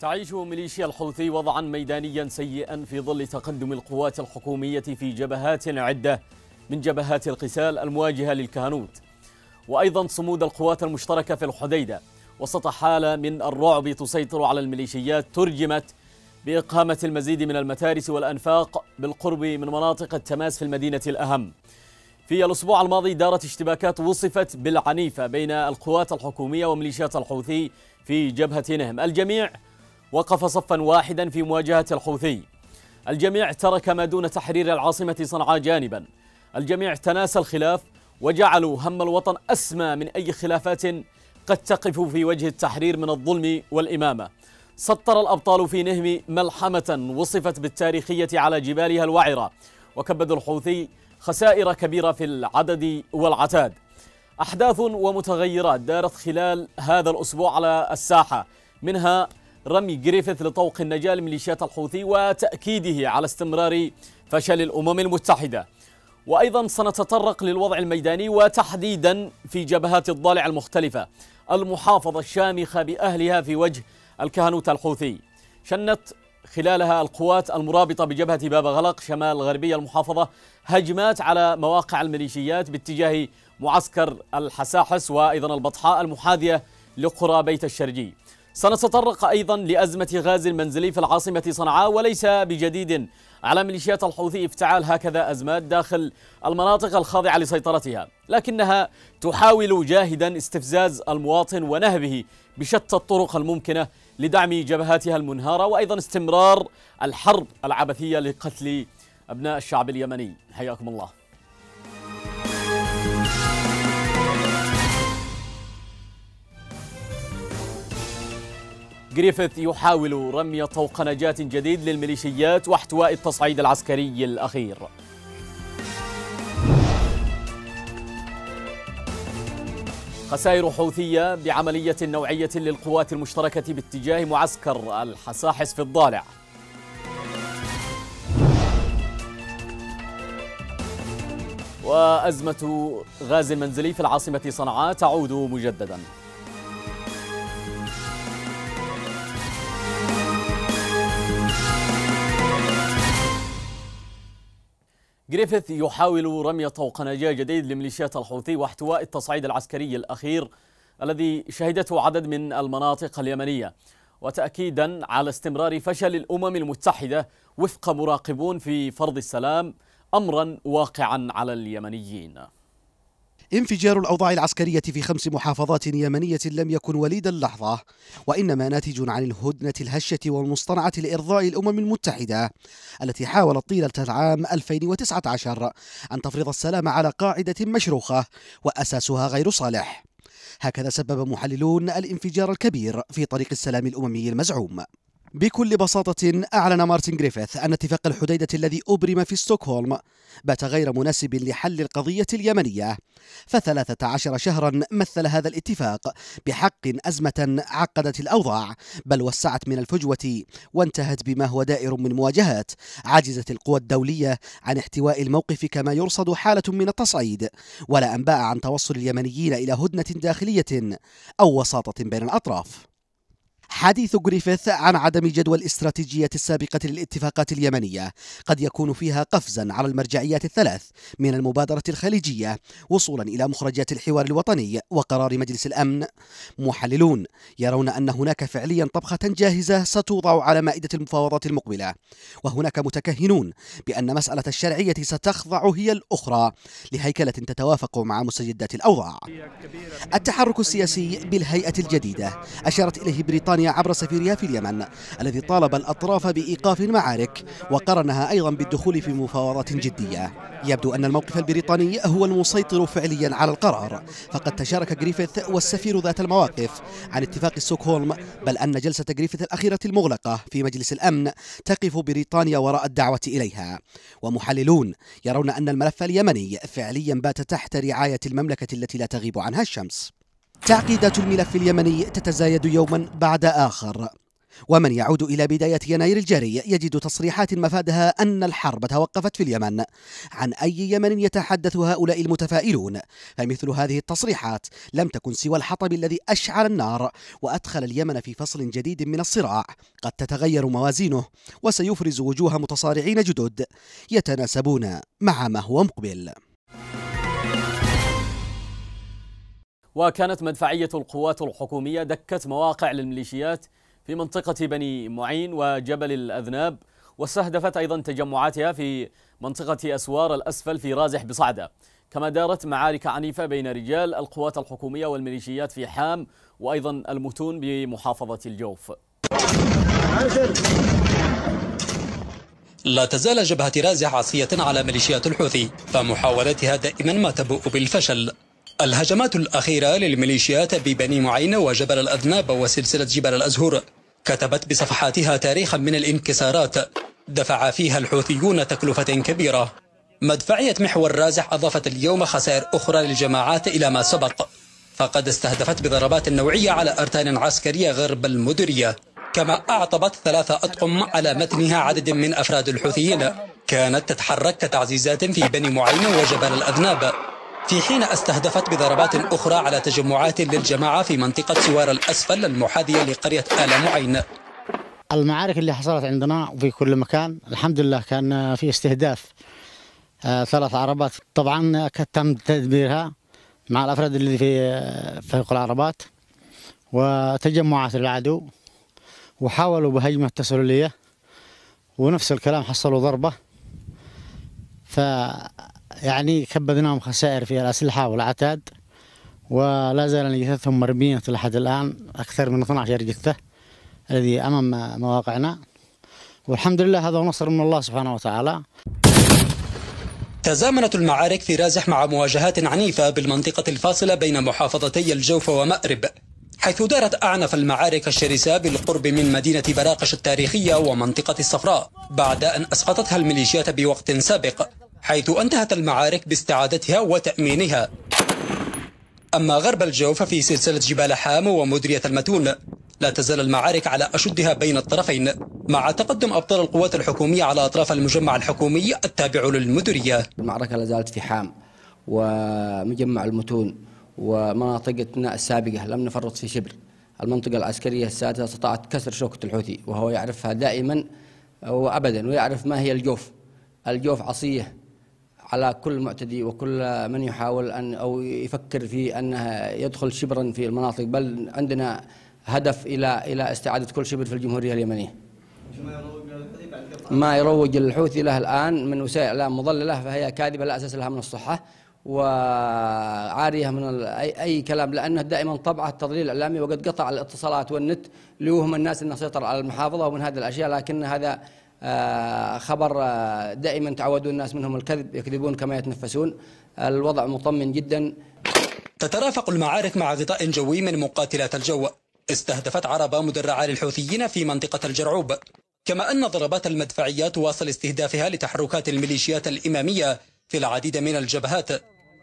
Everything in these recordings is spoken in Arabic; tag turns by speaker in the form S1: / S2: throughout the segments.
S1: تعيش ميليشيا الحوثي وضعا ميدانيا سيئا في ظل تقدم القوات الحكومية في جبهات عدة من جبهات القتال المواجهة للكهنوت وأيضا صمود القوات المشتركة في الحديدة وسط حالة من الرعب تسيطر على الميليشيات ترجمت بإقامة المزيد من المتارس والأنفاق بالقرب من مناطق التماس في المدينة الأهم في الأسبوع الماضي دارت اشتباكات وصفت بالعنيفة بين القوات الحكومية وميليشيات الحوثي في جبهه نهم الجميع وقف صفا واحدا في مواجهة الحوثي الجميع ترك ما دون تحرير العاصمة صنعاء جانبا الجميع تناسى الخلاف وجعلوا هم الوطن أسمى من أي خلافات قد تقف في وجه التحرير من الظلم والإمامة سطر الأبطال في نهم ملحمة وصفت بالتاريخية على جبالها الوعرة وكبدوا الحوثي خسائر كبيرة في العدد والعتاد أحداث ومتغيرات دارت خلال هذا الأسبوع على الساحة منها رمي جريفيث لطوق النجاة لميليشيات الحوثي وتأكيده على استمرار فشل الأمم المتحدة وأيضا سنتطرق للوضع الميداني وتحديدا في جبهات الضالع المختلفة المحافظة الشامخة بأهلها في وجه الكهنوت الحوثي شنت خلالها القوات المرابطة بجبهة باب غلق شمال غربية المحافظة هجمات على مواقع الميليشيات باتجاه معسكر الحساحس وأيضا البطحاء المحاذية لقرى بيت الشرجي سنتطرق أيضا لأزمة غاز المنزلي في العاصمة صنعاء وليس بجديد على ميليشيات الحوثي افتعال هكذا أزمات داخل المناطق الخاضعة لسيطرتها لكنها تحاول جاهدا استفزاز المواطن ونهبه بشتى الطرق الممكنة لدعم جبهاتها المنهارة وأيضا استمرار الحرب العبثية لقتل أبناء الشعب اليمني حياكم الله جريفيث يحاول رمي طوق نجاة جديد للميليشيات واحتواء التصعيد العسكري الأخير خسائر حوثية بعملية نوعية للقوات المشتركة باتجاه معسكر الحساحس في الضالع وأزمة غاز المنزلي في العاصمة صنعاء تعود مجدداً جريفيث يحاول رمي طوق نجاة جديد لميليشيات الحوثي واحتواء التصعيد العسكري الأخير الذي شهدته عدد من المناطق اليمنية وتأكيدا على استمرار فشل الأمم المتحدة وفق مراقبون في فرض السلام أمرا واقعا على اليمنيين
S2: انفجار الأوضاع العسكرية في خمس محافظات يمنية لم يكن وليد اللحظة وإنما ناتج عن الهدنة الهشة والمصطنعة لإرضاء الأمم المتحدة التي حاولت طيلة العام 2019 أن تفرض السلام على قاعدة مشروخة وأساسها غير صالح هكذا سبب محللون الانفجار الكبير في طريق السلام الأممي المزعوم بكل بساطة أعلن مارتن جريفيث أن اتفاق الحديدة الذي أبرم في ستوكهولم بات غير مناسب لحل القضية اليمنية فثلاثة عشر شهرا مثل هذا الاتفاق بحق أزمة عقدت الأوضاع بل وسعت من الفجوة وانتهت بما هو دائر من مواجهات عجزت القوى الدولية عن احتواء الموقف كما يرصد حالة من التصعيد ولا أنباء عن توصل اليمنيين إلى هدنة داخلية أو وساطة بين الأطراف حديث جريفيث عن عدم جدوى الاستراتيجية السابقة للاتفاقات اليمنية قد يكون فيها قفزا على المرجعيات الثلاث من المبادرة الخليجية وصولا إلى مخرجات الحوار الوطني وقرار مجلس الأمن محللون يرون أن هناك فعليا طبخة جاهزة ستوضع على مائدة المفاوضات المقبلة وهناك متكهنون بأن مسألة الشرعية ستخضع هي الأخرى لهيكلة تتوافق مع مسجدات الأوضاع التحرك السياسي بالهيئة الجديدة أشارت إليه بريطانيا بريطانيا عبر سفيرها في اليمن الذي طالب الأطراف بإيقاف المعارك وقرنها أيضا بالدخول في مفاوضات جدية يبدو أن الموقف البريطاني هو المسيطر فعليا على القرار فقد تشارك جريفيث والسفير ذات المواقف عن اتفاق ستوكهولم بل أن جلسة جريفيث الأخيرة المغلقة في مجلس الأمن تقف بريطانيا وراء الدعوة إليها ومحللون يرون أن الملف اليمني فعليا بات تحت رعاية المملكة التي لا تغيب عنها الشمس تعقيدات الملف اليمني تتزايد يوما بعد آخر ومن يعود إلى بداية يناير الجاري يجد تصريحات مفادها أن الحرب توقفت في اليمن عن أي يمن يتحدث هؤلاء المتفائلون فمثل هذه التصريحات لم تكن سوى الحطب الذي أشعل النار وأدخل اليمن في فصل جديد من الصراع قد تتغير موازينه وسيفرز وجوه متصارعين جدد يتناسبون مع ما هو مقبل
S1: وكانت مدفعية القوات الحكومية دكت مواقع للميليشيات في منطقة بني معين وجبل الأذناب واستهدفت أيضا تجمعاتها في منطقة أسوار الأسفل في رازح بصعدة كما دارت معارك عنيفة بين رجال القوات الحكومية والميليشيات في حام وأيضا المتون بمحافظة الجوف
S3: لا تزال جبهة رازح عصية على ميليشيات الحوثي فمحاولاتها دائما ما تبوء بالفشل الهجمات الأخيرة للميليشيات ببني معين وجبل الأذناب وسلسلة جبل الأزهر كتبت بصفحاتها تاريخا من الانكسارات دفع فيها الحوثيون تكلفة كبيرة مدفعية محور رازح أضافت اليوم خسائر أخرى للجماعات إلى ما سبق فقد استهدفت بضربات نوعية على أرتان عسكرية غرب المدرية كما أعطبت ثلاثة أطقم على متنها عدد من أفراد الحوثيين كانت تتحرك كتعزيزات في بني معين وجبل الأذناب في حين استهدفت بضربات أخرى على تجمعات للجماعة في منطقة سوار الأسفل المحاذية لقرية آل معين
S4: المعارك اللي حصلت عندنا وفي كل مكان الحمد لله كان في استهداف آه، ثلاث عربات طبعا تم تدبيرها مع الافراد اللي في آه، فوق العربات وتجمعات العدو وحاولوا بهجمه تسلليه ونفس الكلام حصلوا ضربه ف يعني كبدناهم خسائر في الأسلحة والعتاد ولا زال جثثهم مرمية لحد الآن أكثر من 12 جثة الذي أمام مواقعنا والحمد لله هذا نصر من الله سبحانه وتعالى
S3: تزامنت المعارك في رازح مع مواجهات عنيفة بالمنطقة الفاصلة بين محافظتي الجوف ومأرب حيث دارت أعنف المعارك الشرسة بالقرب من مدينة براقش التاريخية ومنطقة الصفراء بعد أن أسقطتها الميليشيات بوقت سابق حيث انتهت المعارك باستعادتها وتأمينها أما غرب الجوف في سلسلة جبال حام ومدرية المتون لا تزال المعارك على أشدها بين الطرفين مع تقدم أبطال القوات الحكومية على أطراف المجمع الحكومي التابع للمدرية المعركة
S5: لا زالت في حام ومجمع المتون ومناطقنا السابقة لم نفرط في شبر المنطقة العسكرية السادسة استطاعت كسر شوكة الحوثي وهو يعرفها دائما وأبدا ويعرف ما هي الجوف الجوف عصية على كل معتدي وكل من يحاول أن أو يفكر في أنه يدخل شبرا في المناطق بل عندنا هدف إلى إلى استعادة كل شبر في الجمهورية اليمنية ما يروج للحوثي له الآن من وسائل إعلام مضللة فهي كاذبة لا أساس لها من الصحة وعارية من أي, أي كلام لأنه دائما طبعه التضليل الإعلامي وقد قطع الاتصالات والنت ليوهم الناس أنه سيطر على المحافظة ومن هذه الأشياء لكن هذا آه، خبر آه، دائما تعودوا الناس منهم الكذب يكذبون كما يتنفسون الوضع مطمن جدا
S3: تترافق المعارك مع غطاء جوي من مقاتلات الجو استهدفت عربة مدرعة للحوثيين في منطقة الجرعوب كما أن ضربات المدفعية تواصل استهدافها لتحركات الميليشيات الإمامية في العديد من الجبهات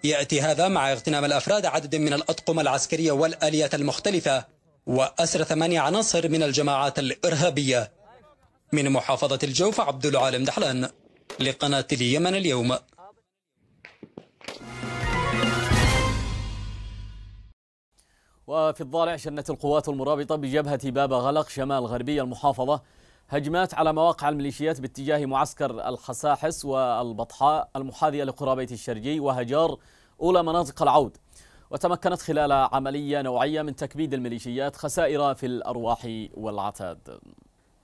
S3: يأتي هذا مع اغتنام الأفراد عدد من الأطقم العسكرية والآليات المختلفة وأسر ثمانية عناصر من الجماعات الإرهابية من محافظة الجوف عبد العالم دحلان لقناة اليمن اليوم
S1: وفي الضالع شنت القوات المرابطة بجبهة باب غلق شمال غربي المحافظة هجمات على مواقع الميليشيات باتجاه معسكر الخساحس والبطحاء المحاذية لقرابيت الشرجي وهجار أولى مناطق العود وتمكنت خلال عملية نوعية من تكبيد الميليشيات خسائر في الأرواح والعتاد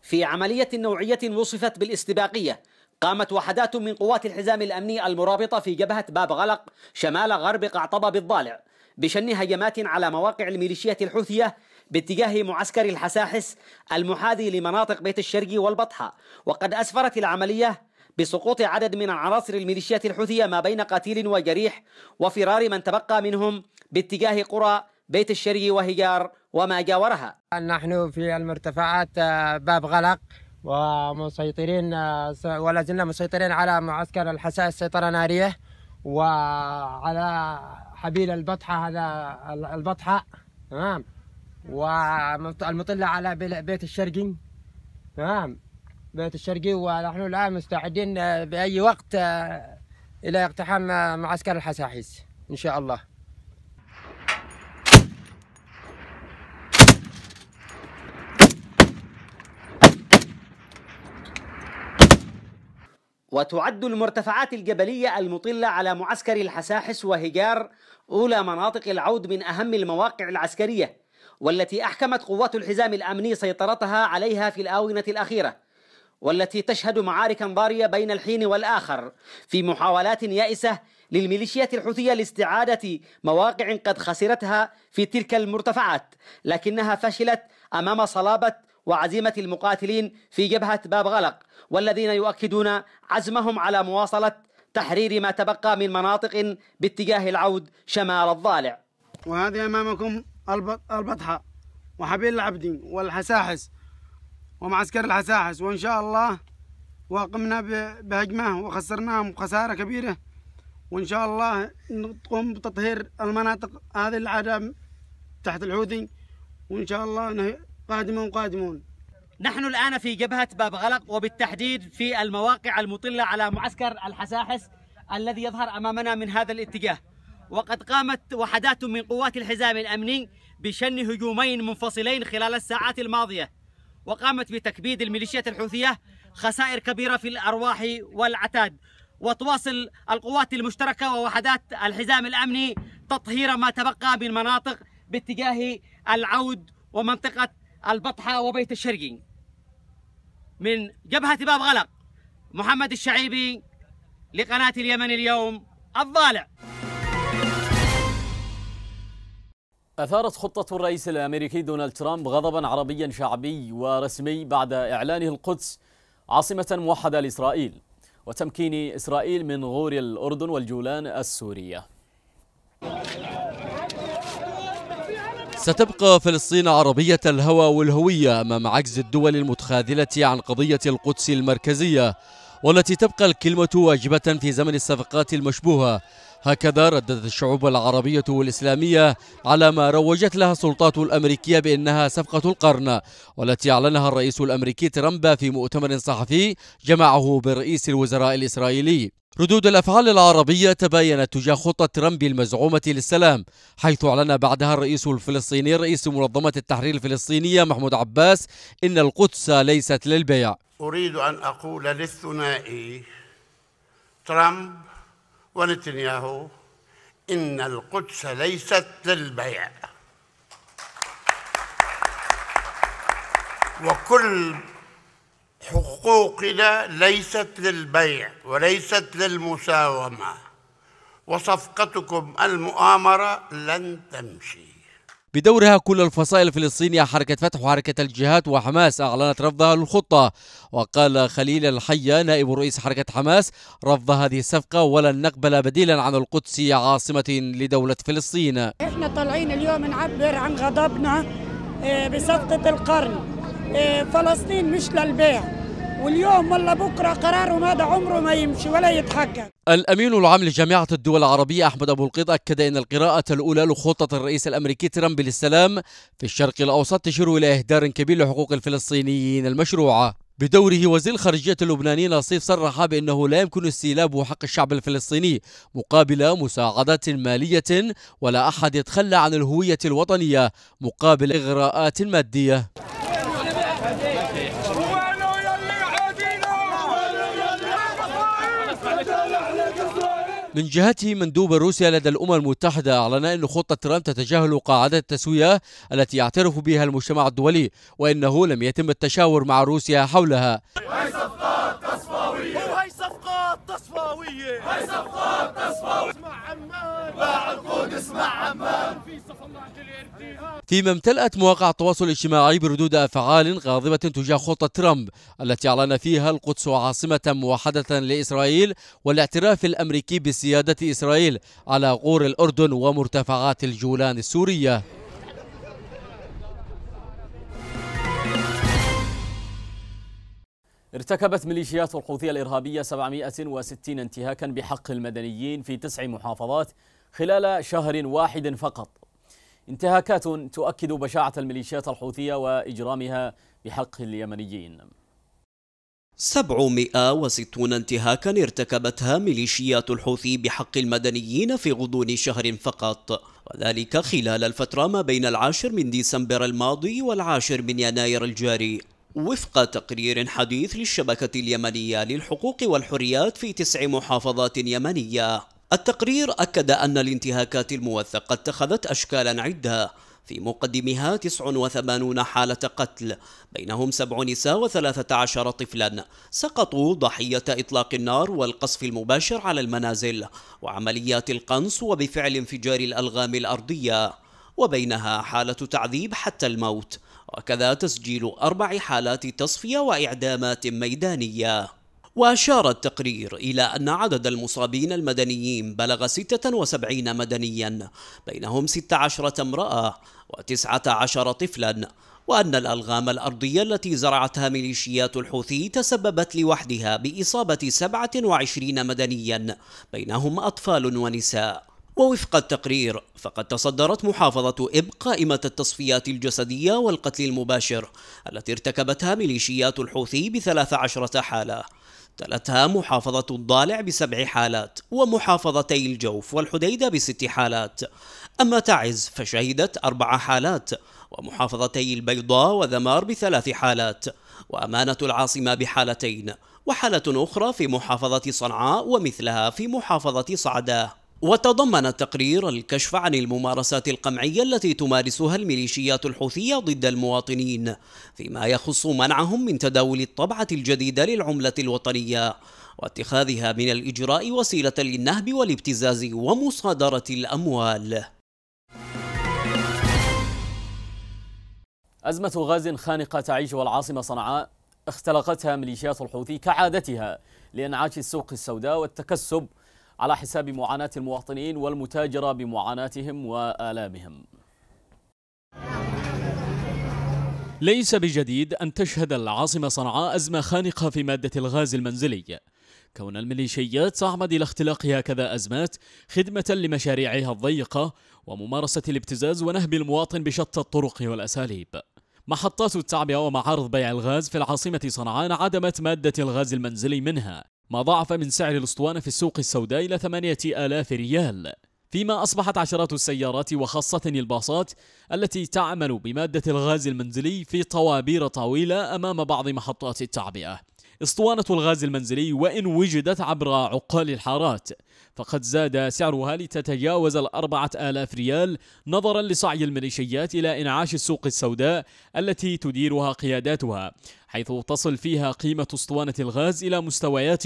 S1: في عملية نوعية وصفت بالاستباقية قامت وحدات من قوات الحزام الأمني المرابطة
S4: في جبهة باب غلق شمال غرب قعطبة بالضالع بشن هجمات على مواقع الميليشيات الحوثية باتجاه معسكر الحساحس المحاذي لمناطق بيت الشرقي والبطحة وقد أسفرت العملية بسقوط عدد من عناصر الميليشيات الحوثية ما بين قتيل وجريح وفرار من تبقى منهم باتجاه قرى بيت الشرقي
S3: وهجار
S4: وما جاورها
S3: نحن في المرتفعات آه، باب غلق ومسيطرين آه، ولا زلنا مسيطرين على معسكر الحساس سيطرة نارية وعلى حبيل البطحة هذا البطحة تمام والمطلة على بيت الشرقي تمام بيت الشرقي ونحن الآن مستعدين آه، بأي وقت إلى اقتحام معسكر الحساحيس إن شاء الله
S4: وتعد المرتفعات الجبلية المطلة على معسكر الحساحس وهجار أولى مناطق العود من أهم المواقع العسكرية والتي أحكمت قوات الحزام الأمني سيطرتها عليها في الآونة الأخيرة والتي تشهد معاركا ضارية بين الحين والآخر في محاولات يائسة للميليشيات الحوثية لاستعادة مواقع قد خسرتها في تلك المرتفعات لكنها فشلت أمام صلابة وعزيمة المقاتلين في جبهة باب غلق والذين يؤكدون عزمهم على مواصلة تحرير ما تبقى من مناطق باتجاه العود شمال الضالع وهذه أمامكم البطحة وحبيل العبدي والحساحس ومعسكر الحساحس وإن شاء الله وقمنا بهجمة وخسرناهم خسارة كبيرة وإن شاء الله نقوم بتطهير المناطق هذه العدم تحت الحوثي وإن شاء الله قادمون قادمون نحن الآن في جبهة باب غلق وبالتحديد في المواقع المطلة على معسكر الحساحس الذي يظهر أمامنا من هذا الاتجاه وقد قامت وحدات من قوات الحزام الأمني بشن هجومين منفصلين خلال الساعات الماضية وقامت بتكبيد الميليشيات الحوثية خسائر كبيرة في الأرواح والعتاد وتواصل القوات المشتركة ووحدات الحزام الأمني تطهير ما تبقى من مناطق باتجاه العود ومنطقة البطحة وبيت الشرقي من جبهة باب غلق محمد الشعيبي لقناة اليمن اليوم الضالع
S1: أثارت خطة الرئيس الأمريكي دونالد ترامب غضبا عربيا شعبي ورسمي بعد إعلانه القدس عاصمة موحدة لإسرائيل وتمكين إسرائيل من غور الأردن والجولان السورية
S5: ستبقى فلسطين عربية الهوى والهوية أمام عجز الدول المتخاذلة عن قضية القدس المركزية والتي تبقى الكلمة واجبة في زمن الصفقات المشبوهة هكذا ردت الشعوب العربية والإسلامية على ما روجت لها السلطات الأمريكية بأنها صفقة القرن والتي أعلنها الرئيس الأمريكي ترامب في مؤتمر صحفي جمعه برئيس الوزراء الإسرائيلي ردود الأفعال العربية تباينت تجاه خطة ترامب المزعومة للسلام حيث أعلن بعدها الرئيس الفلسطيني رئيس منظمة التحرير الفلسطينية محمود عباس إن القدس ليست للبيع
S6: أريد أن أقول للثنائي ترامب ونتنياهو إن القدس ليست للبيع وكل حقوقنا ليست للبيع وليست للمساومة وصفقتكم المؤامرة لن تمشي
S5: بدورها كل الفصائل الفلسطينية حركة فتح وحركة الجهاد وحماس أعلنت رفضها للخطة وقال خليل الحية نائب رئيس حركة حماس رفض هذه الصفقة ولن نقبل بديلا عن القدس عاصمة لدولة فلسطين احنا
S3: طالعين اليوم نعبر عن غضبنا آه، بصفقة القرن آه، فلسطين مش للبيع واليوم ولا بكره قراره مدى عمره ما يمشي ولا يتحقق
S5: الامين العام لجامعه الدول العربيه احمد ابو القيط اكد ان القراءه الاولى لخطه الرئيس الامريكي ترامب للسلام في الشرق الاوسط تشير الى اهدار كبير لحقوق الفلسطينيين المشروعه بدوره وزير الخارجية اللبناني نصيف صرح بأنه لا يمكن استيلاب حق الشعب الفلسطيني مقابل مساعدات مالية ولا أحد يتخلى عن الهوية الوطنية مقابل إغراءات مادية من جهته مندوب روسيا لدى الأمم المتحدة أعلن أن خطة ترامب تتجاهل قاعدة التسوية التي يعترف بها المجتمع الدولي وإنه لم يتم التشاور مع روسيا حولها هاي صفقات تصفاوية هاي صفقات تصفاوية هاي صفقات تصفاوية القدس مع عمان فيما امتلأت مواقع التواصل الاجتماعي بردود أفعال غاضبة تجاه خطة ترامب التي أعلن فيها القدس عاصمة موحدة لإسرائيل والاعتراف الأمريكي بسيادة إسرائيل على غور الأردن ومرتفعات الجولان السورية
S1: ارتكبت ميليشيات الحوثية الإرهابية 760 انتهاكا بحق المدنيين في تسع محافظات خلال شهر واحد فقط انتهاكات تؤكد بشاعة الميليشيات الحوثية وإجرامها بحق اليمنيين
S6: 760 انتهاكا ارتكبتها ميليشيات الحوثي بحق المدنيين في غضون شهر فقط وذلك خلال الفترة ما بين العاشر من ديسمبر الماضي والعاشر من يناير الجاري وفق تقرير حديث للشبكة اليمنية للحقوق والحريات في تسع محافظات يمنية التقرير أكد أن الانتهاكات الموثقة اتخذت أشكالا عدة في مقدمها 89 حالة قتل بينهم سبع نساء و13 طفلا سقطوا ضحية إطلاق النار والقصف المباشر على المنازل وعمليات القنص وبفعل انفجار الألغام الأرضية وبينها حالة تعذيب حتى الموت وكذا تسجيل أربع حالات تصفية وإعدامات ميدانية وأشار التقرير إلى أن عدد المصابين المدنيين بلغ 76 مدنيا بينهم 16 امرأة و19 طفلا وأن الألغام الأرضية التي زرعتها ميليشيات الحوثي تسببت لوحدها بإصابة 27 مدنيا بينهم أطفال ونساء ووفق التقرير فقد تصدرت محافظة إب قائمة التصفيات الجسدية والقتل المباشر التي ارتكبتها ميليشيات الحوثي بثلاث عشرة حالة تلتها محافظة الضالع بسبع حالات ومحافظتي الجوف والحديدة بست حالات أما تعز فشهدت أربع حالات ومحافظتي البيضاء وذمار بثلاث حالات وأمانة العاصمة بحالتين وحالة أخرى في محافظة صنعاء ومثلها في محافظة صعداه وتضمن التقرير الكشف عن الممارسات القمعية التي تمارسها الميليشيات الحوثية ضد المواطنين فيما يخص منعهم من تداول الطبعة الجديدة للعملة الوطنية واتخاذها من الإجراء وسيلة للنهب
S1: والابتزاز
S6: ومصادرة الأموال
S1: أزمة غاز خانقة تعيشها العاصمة صنعاء اختلقتها ميليشيات الحوثي كعادتها لإنعاش السوق السوداء والتكسب على حساب معاناة المواطنين والمتاجرة بمعاناتهم وآلامهم ليس بجديد أن تشهد العاصمة صنعاء أزمة خانقة في مادة الغاز المنزلي كون الميليشيات تعمد إلى اختلاق هكذا أزمات خدمة لمشاريعها الضيقة وممارسة الابتزاز ونهب المواطن بشتى الطرق والأساليب محطات التعبئة ومعارض بيع الغاز في العاصمة صنعاء عدمت مادة الغاز المنزلي منها ما ضاعف من سعر الأسطوانة في السوق السوداء إلى 8000 ريال فيما أصبحت عشرات السيارات وخاصة الباصات التي تعمل بمادة الغاز المنزلي في طوابير طويلة أمام بعض محطات التعبئة اسطوانة الغاز المنزلي وإن وجدت عبر عقال الحارات فقد زاد سعرها لتتجاوز الأربعة آلاف ريال نظرا لسعي الميليشيات إلى إنعاش السوق السوداء التي تديرها قياداتها حيث تصل فيها قيمة اسطوانة الغاز إلى مستويات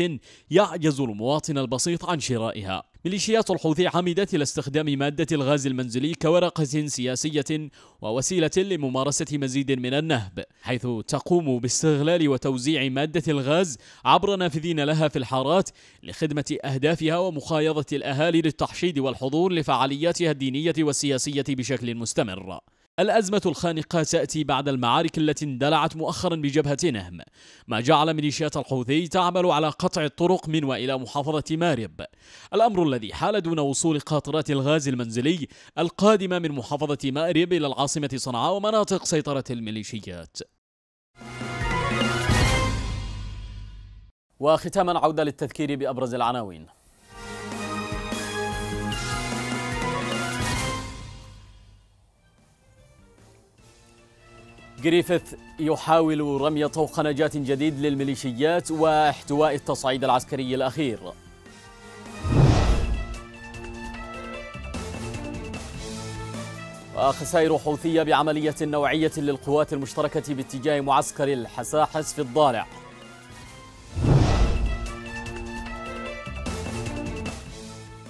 S1: يعجز المواطن البسيط عن شرائها ميليشيات الحوثي عمدت إلى استخدام مادة الغاز المنزلي كورقة سياسية ووسيلة لممارسة مزيد من النهب حيث تقوم باستغلال وتوزيع مادة الغاز عبر نافذين لها في الحارات لخدمة أهدافها ومخايضة الأهالي للتحشيد والحضور لفعالياتها الدينية والسياسية بشكل مستمر الأزمة الخانقة تأتي بعد المعارك التي اندلعت مؤخرا بجبهة نهم ما جعل ميليشيات الحوثي تعمل على قطع الطرق من وإلى محافظة مارب الأمر الذي حال دون وصول قاطرات الغاز المنزلي القادمة من محافظة مارب إلى العاصمة صنعاء ومناطق سيطرة الميليشيات وختاما عودة للتذكير بأبرز العناوين جريفيث يحاول رمي طوق نجاة جديد للميليشيات واحتواء التصعيد العسكري الأخير وخسائر حوثية بعملية نوعية للقوات المشتركة باتجاه معسكر الحساحس في الضالع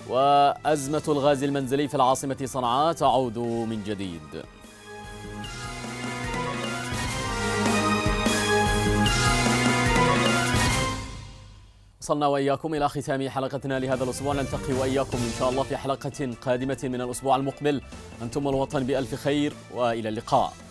S1: وأزمة الغاز المنزلي في العاصمة صنعاء تعود من جديد وصلنا وإياكم إلى ختام حلقتنا لهذا الأسبوع نلتقي وإياكم إن شاء الله في حلقة قادمة من الأسبوع المقبل أنتم الوطن بألف خير وإلى اللقاء